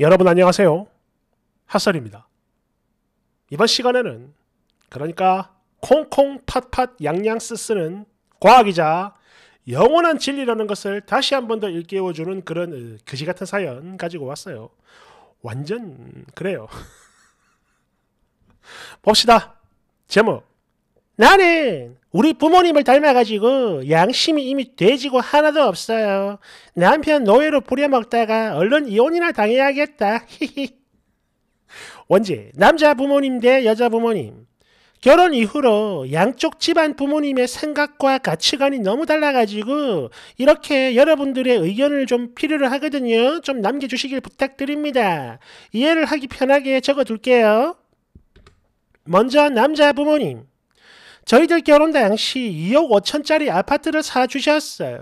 여러분 안녕하세요. 핫설입니다. 이번 시간에는 그러니까 콩콩팥팥 양양스 쓰는 과학이자 영원한 진리라는 것을 다시 한 번 더 일깨워주는 그런 어, 그지 같은 사연 가지고 왔어요. 완전 그래요. 봅시다. 제목 나는 우리 부모님을 닮아가지고 양심이 이미 돼지고 하나도 없어요. 남편 노예로 부려먹다가 얼른 이혼이나 당해야겠다. 히히. 원제 남자 부모님 대 여자 부모님. 결혼 이후로 양쪽 집안 부모님의 생각과 가치관이 너무 달라가지고 이렇게 여러분들의 의견을 좀 필요로 하거든요. 좀 남겨주시길 부탁드립니다. 이해를 하기 편하게 적어둘게요. 먼저 남자 부모님. 저희들 결혼 당시 2억 5천짜리 아파트를 사주셨어요.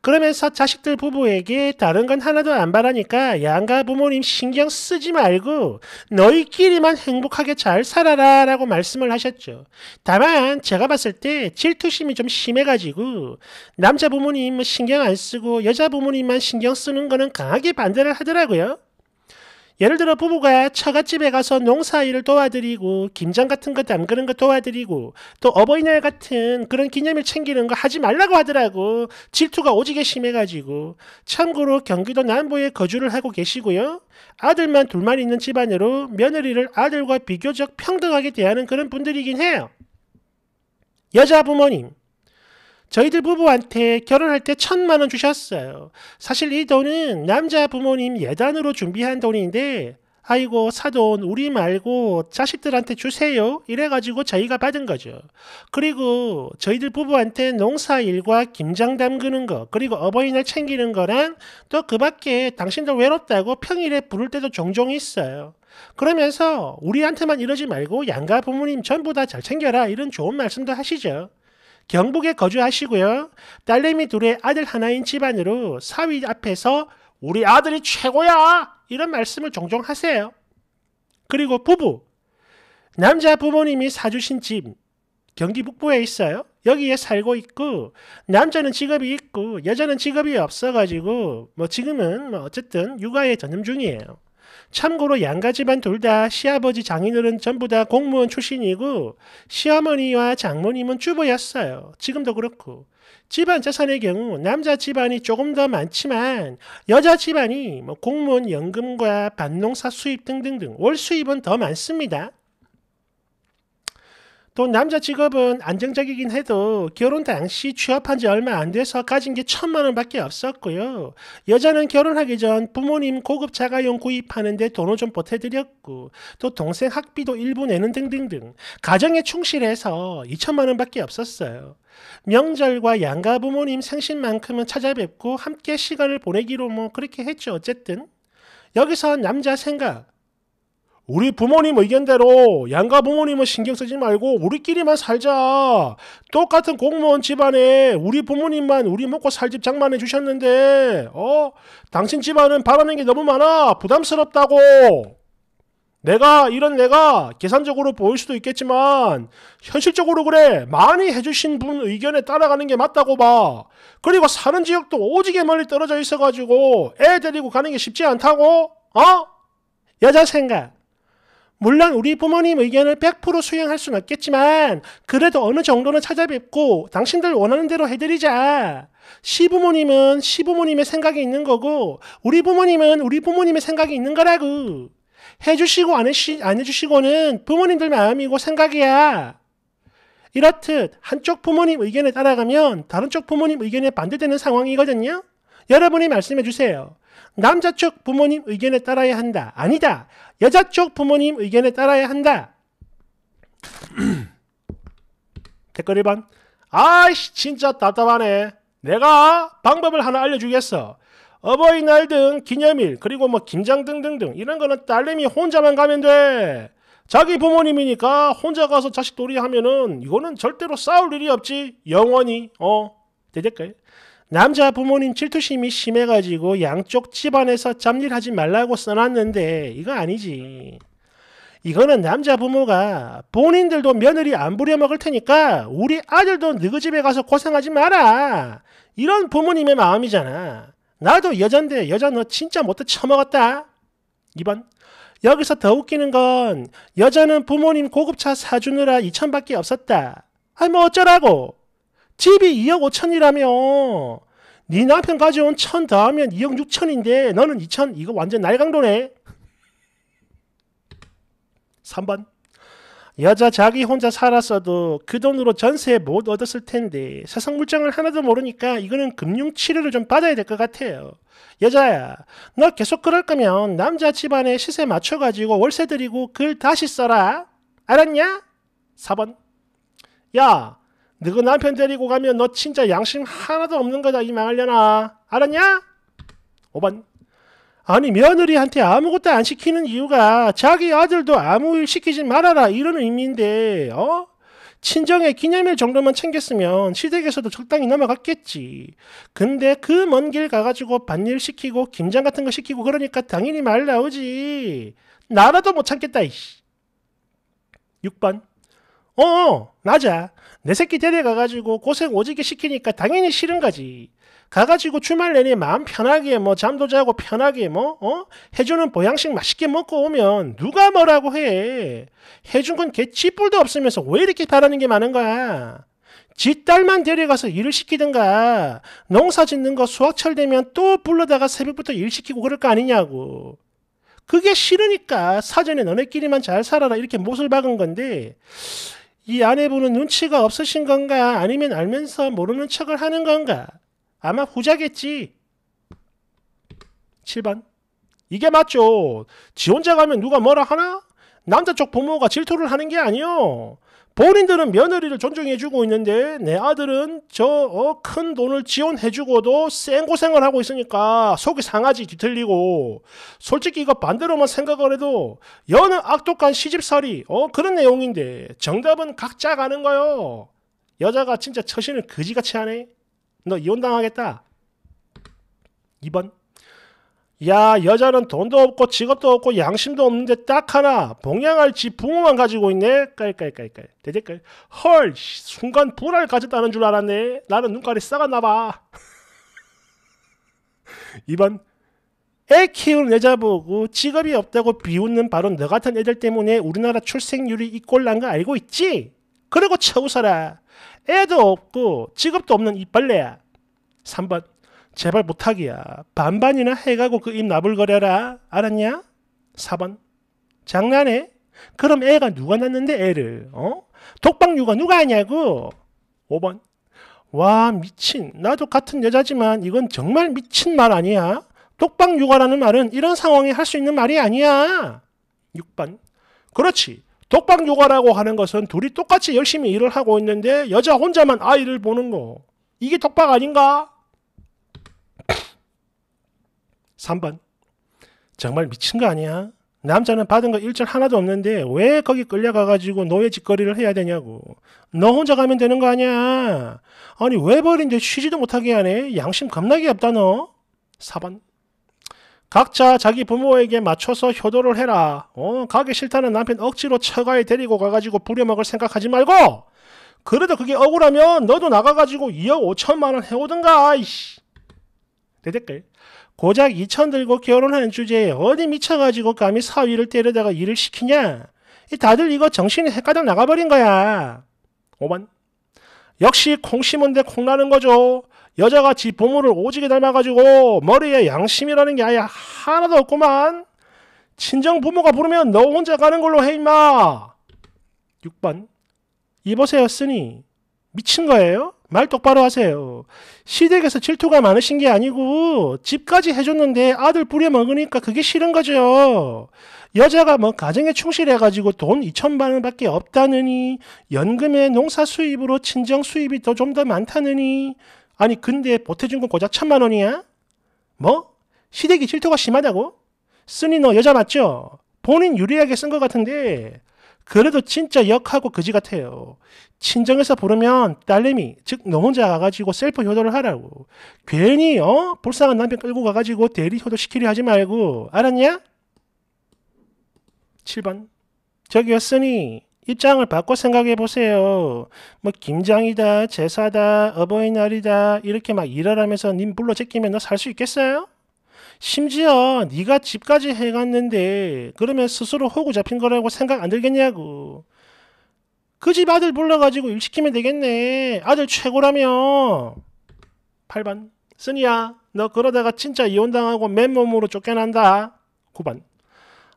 그러면서 자식들 부부에게 다른 건 하나도 안 바라니까 양가 부모님 신경 쓰지 말고 너희끼리만 행복하게 잘 살아라 라고 말씀을 하셨죠. 다만 제가 봤을 때 질투심이 좀 심해가지고 남자 부모님 신경 안 쓰고 여자 부모님만 신경 쓰는 거는 강하게 반대를 하더라고요. 예를 들어 부부가 처갓집에 가서 농사일을 도와드리고 김장 같은 거 담그는 거 도와드리고 또 어버이날 같은 그런 기념일 챙기는 거 하지 말라고 하더라고. 질투가 오지게 심해가지고. 참고로 경기도 남부에 거주를 하고 계시고요. 아들만 둘만 있는 집안으로 며느리를 아들과 비교적 평등하게 대하는 그런 분들이긴 해요. 여자 부모님. 저희들 부부한테 결혼할 때 천만 원 주셨어요. 사실 이 돈은 남자 부모님 예단으로 준비한 돈인데 아이고 사돈 우리 말고 자식들한테 주세요 이래가지고 저희가 받은 거죠. 그리고 저희들 부부한테 농사일과 김장 담그는 거 그리고 어버이날 챙기는 거랑 또 그 밖에 당신들 외롭다고 평일에 부를 때도 종종 있어요. 그러면서 우리한테만 이러지 말고 양가 부모님 전부 다 잘 챙겨라 이런 좋은 말씀도 하시죠. 경북에 거주하시고요. 딸내미 둘의 아들 하나인 집안으로 사위 앞에서 우리 아들이 최고야! 이런 말씀을 종종 하세요. 그리고 부부. 남자 부모님이 사주신 집, 경기 북부에 있어요. 여기에 살고 있고 남자는 직업이 있고 여자는 직업이 없어가지고 뭐 지금은 뭐 어쨌든 육아에 전념 중이에요. 참고로 양가 집안 둘 다 시아버지 장인어른 전부 다 공무원 출신이고 시어머니와 장모님은 주부였어요. 지금도 그렇고. 집안 재산의 경우 남자 집안이 조금 더 많지만 여자 집안이 뭐 공무원 연금과 반농사 수입 등등등 월 수입은 더 많습니다. 또 남자 직업은 안정적이긴 해도 결혼 당시 취업한 지 얼마 안 돼서 가진 게 천만 원밖에 없었고요. 여자는 결혼하기 전 부모님 고급 자가용 구입하는데 돈을 좀 보태드렸고 또 동생 학비도 일부 내는 등등등 가정에 충실해서 2천만 원밖에 없었어요. 명절과 양가 부모님 생신만큼은 찾아뵙고 함께 시간을 보내기로 뭐 그렇게 했죠. 어쨌든 여기서 남자 생각 우리 부모님 의견대로 양가 부모님은 신경 쓰지 말고 우리끼리만 살자. 똑같은 공무원 집안에 우리 부모님만 우리 먹고 살 집 장만해 주셨는데 어 당신 집안은 바라는 게 너무 많아 부담스럽다고. 내가 이런 내가 계산적으로 보일 수도 있겠지만 현실적으로 그래 많이 해주신 분 의견에 따라가는 게 맞다고 봐 그리고 사는 지역도 오지게 멀리 떨어져 있어가지고 애 데리고 가는 게 쉽지 않다고 어 여자 생각 물론 우리 부모님 의견을 100% 수용할 수는 없겠지만 그래도 어느 정도는 찾아뵙고 당신들 원하는 대로 해드리자. 시부모님은 시부모님의 생각이 있는 거고 우리 부모님은 우리 부모님의 생각이 있는 거라고. 해주시고 안, 해시, 안 해주시고는 부모님들 마음이고 생각이야. 이렇듯 한쪽 부모님 의견에 따라가면 다른 쪽 부모님 의견에 반대되는 상황이거든요. 여러분이 말씀해 주세요. 남자 측 부모님 의견에 따라야 한다. 아니다. 여자 측 부모님 의견에 따라야 한다. 댓글 1번. 아이씨, 진짜 답답하네. 내가 방법을 하나 알려주겠어. 어버이날 등 기념일, 그리고 뭐 김장 등등등 이런 거는 딸내미 혼자만 가면 돼. 자기 부모님이니까 혼자 가서 자식 놀이 하면은 이거는 절대로 싸울 일이 없지. 영원히. 어. 되될까 남자 부모님 질투심이 심해가지고 양쪽 집안에서 잡일하지 말라고 써놨는데 이거 아니지. 이거는 남자 부모가 본인들도 며느리 안 부려먹을 테니까 우리 아들도 너희 집에 가서 고생하지 마라. 이런 부모님의 마음이잖아. 나도 여잔데 여자 너 진짜 못해 처먹었다. 2번 여기서 더 웃기는 건 여자는 부모님 고급차 사주느라 2천밖에 없었다. 아이 뭐 어쩌라고. 집이 2억 5천이라며 네 남편 가져온 천 더하면 2억 6천인데 너는 2천 이거 완전 날강도네 3번 여자 자기 혼자 살았어도 그 돈으로 전세 못 얻었을 텐데 세상 물정을 하나도 모르니까 이거는 금융 치료를 좀 받아야 될 것 같아요. 여자야, 너 계속 그럴 거면 남자 집안에 시세 맞춰가지고 월세 드리고 글 다시 써라. 알았냐? 4번. 야, 너그 남편 데리고 가면 너 진짜 양심 하나도 없는 거다 이 망할려나 알았냐? 5번 아니 며느리한테 아무것도 안 시키는 이유가 자기 아들도 아무 일 시키지 말아라 이런 의미인데 어? 친정의 기념일 정도만 챙겼으면 시댁에서도 적당히 넘어갔겠지. 근데 그 먼 길 가가지고 반일 시키고 김장 같은 거 시키고 그러니까 당연히 말 나오지. 나라도 못 참겠다 이씨. 6번 어, 낮아. 어, 내 새끼 데려가가지고 고생 오지게 시키니까 당연히 싫은 거지. 가가지고 주말 내내 마음 편하게 뭐 잠도 자고 편하게 뭐, 어? 해주는 보양식 맛있게 먹고 오면 누가 뭐라고 해. 해준 건 개찌뿔도 없으면서 왜 이렇게 바라는 게 많은 거야. 지 딸만 데려가서 일을 시키든가 농사 짓는 거 수확철 되면 또 불러다가 새벽부터 일 시키고 그럴 거 아니냐고. 그게 싫으니까 사전에 너네끼리만 잘 살아라 이렇게 못을 박은 건데 이 아내분은 눈치가 없으신 건가? 아니면 알면서 모르는 척을 하는 건가? 아마 후자겠지. 7번. 이게 맞죠. 지 혼자 가면 누가 뭐라 하나? 남자 쪽 부모가 질투를 하는 게 아니요. 본인들은 며느리를 존중해주고 있는데 내 아들은 저큰 어 돈을 지원해주고도 쌩고생을 하고 있으니까 속이 상하지 뒤틀리고 솔직히 이거 반대로만 생각을 해도 여느 악독한 시집살이 어 그런 내용인데 정답은 각자 가는 거요. 여자가 진짜 처신을 그지같이 하네. 너 이혼당하겠다. 2번 야 여자는 돈도 없고 직업도 없고 양심도 없는데 딱 하나 봉양할지 부모만 가지고 있네 깔깔깔깔 대댓글 헐 순간 불알 가졌다는 줄 알았네 나는 눈깔이 싸갔나봐 2번 애 키우는 여자 보고 직업이 없다고 비웃는 바로 너 같은 애들 때문에 우리나라 출생률이 이 꼴난 거 알고 있지? 그리고 쳐웃어라 애도 없고 직업도 없는 이빨레야 3번 제발 못하기야. 반반이나 해가고 그 입 나불거려라. 알았냐? 4번. 장난해? 그럼 애가 누가 낳는데 애를? 어? 독방 육아 누가 하냐고? 5번. 와 미친. 나도 같은 여자지만 이건 정말 미친 말 아니야. 독방 육아라는 말은 이런 상황에 할 수 있는 말이 아니야. 6번. 그렇지. 독방 육아라고 하는 것은 둘이 똑같이 열심히 일을 하고 있는데 여자 혼자만 아이를 보는 거. 이게 독박 아닌가? 3번. 정말 미친 거 아니야? 남자는 받은 거 일절 하나도 없는데 왜 거기 끌려가가지고 노예 짓거리를 해야 되냐고. 너 혼자 가면 되는 거 아니야. 아니 왜 버린데 쉬지도 못하게 하네. 양심 겁나게 없다 너. 4번. 각자 자기 부모에게 맞춰서 효도를 해라. 어, 가기 싫다는 남편 억지로 처가에 데리고 가가지고 부려먹을 생각하지 말고 그래도 그게 억울하면 너도 나가가지고 2억 5천만 원 해오든가. 이씨. 대 댓글. 고작 2천 들고 결혼한 주제에 어디 미쳐가지고 감히 사위를 때려다가 일을 시키냐? 다들 이거 정신이 헷가닥 나가버린 거야. 5번. 역시 콩 심은 데콩 나는 거죠. 여자같이 부모를 오지게 닮아가지고 머리에 양심이라는 게 아예 하나도 없구만. 친정 부모가 부르면 너 혼자 가는 걸로 해 임마. 6번. 이보세였으니 미친 거예요? 말 똑바로 하세요. 시댁에서 질투가 많으신 게 아니고 집까지 해줬는데 아들 뿌려 먹으니까 그게 싫은 거죠. 여자가 뭐 가정에 충실해가지고 돈 2천만 원밖에 없다느니 연금에 농사 수입으로 친정 수입이 더 좀더 더 많다느니 아니 근데 보태준 건 고작 천만 원이야? 뭐? 시댁이 질투가 심하다고? 쓰니 너 여자 맞죠? 본인 유리하게 쓴 것 같은데 그래도 진짜 역하고 거지 같아요. 친정에서 부르면 딸내미, 즉너 혼자 가가지고 셀프 효도를 하라고. 괜히 어 불쌍한 남편 끌고 가가지고 대리 효도 시키려 하지 말고 알았냐? 7번 저기였으니 입장을 바꿔 생각해 보세요. 뭐 김장이다, 제사다, 어버이날이다 이렇게 막 일하라면서 님 불러 제끼면 너 살 수 있겠어요? 심지어 네가 집까지 해갔는데 그러면 스스로 호구 잡힌 거라고 생각 안 들겠냐고. 그 집 아들 불러가지고 일 시키면 되겠네. 아들 최고라며. 8번. 쓰니야, 너 그러다가 진짜 이혼당하고 맨몸으로 쫓겨난다. 9번.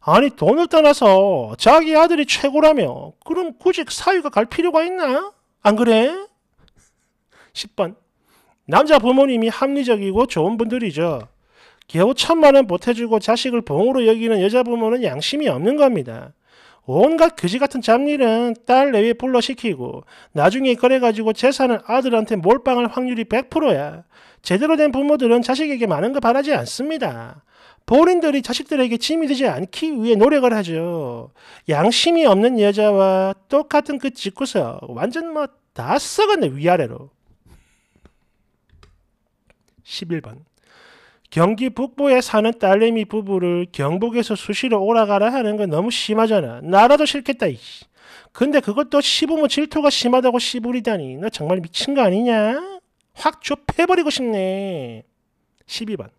아니 돈을 떠나서 자기 아들이 최고라며 그럼 굳이 사위가 갈 필요가 있나? 안 그래? 10번 남자 부모님이 합리적이고 좋은 분들이죠. 겨우 천만 원 보태주고 자식을 봉으로 여기는 여자 부모는 양심이 없는 겁니다. 온갖 그지 같은 잡일은 딸 내외 불러시키고 나중에 그래가지고 재산을 아들한테 몰빵할 확률이 100%야. 제대로 된 부모들은 자식에게 많은 거 바라지 않습니다. 본인들이 자식들에게 짐이 되지 않기 위해 노력을 하죠. 양심이 없는 여자와 똑같은 그 집구석 완전 뭐 다 썩었네 위아래로. 11번 경기 북부에 사는 딸내미 부부를 경북에서 수시로 오라가라 하는 건 너무 심하잖아. 나라도 싫겠다. 이씨. 근데 그것도 시부모 질투가 심하다고 시부리다니너 정말 미친 거 아니냐? 확 좁혀버리고 싶네. 12번.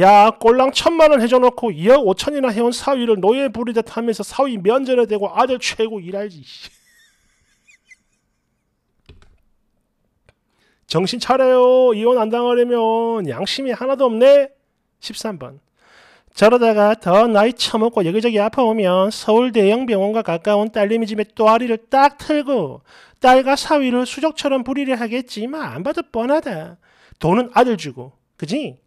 야 꼴랑 천만 원 해줘놓고 2억 5천이나 해온 사위를 노예 부리듯 하면서 사위 면전에 대고 아들 최고 일할지. 정신 차려요. 이혼 안 당하려면 양심이 하나도 없네. 13번. 저러다가 더 나이 처먹고 여기저기 아파오면 서울대형병원과 가까운 딸내미 집에 또아리를 딱 틀고 딸과 사위를 수족처럼 부리려 하겠지만 안 봐도 뻔하다. 돈은 아들 주고. 그지?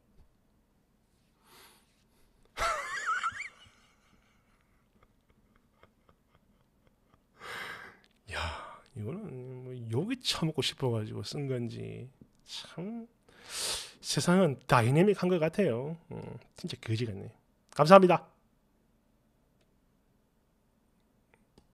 야, 이거는 욕이 처먹고 싶어가지고 쓴 건지 참 세상은 다이내믹한 것 같아요. 음, 진짜 거지 같네. 감사합니다.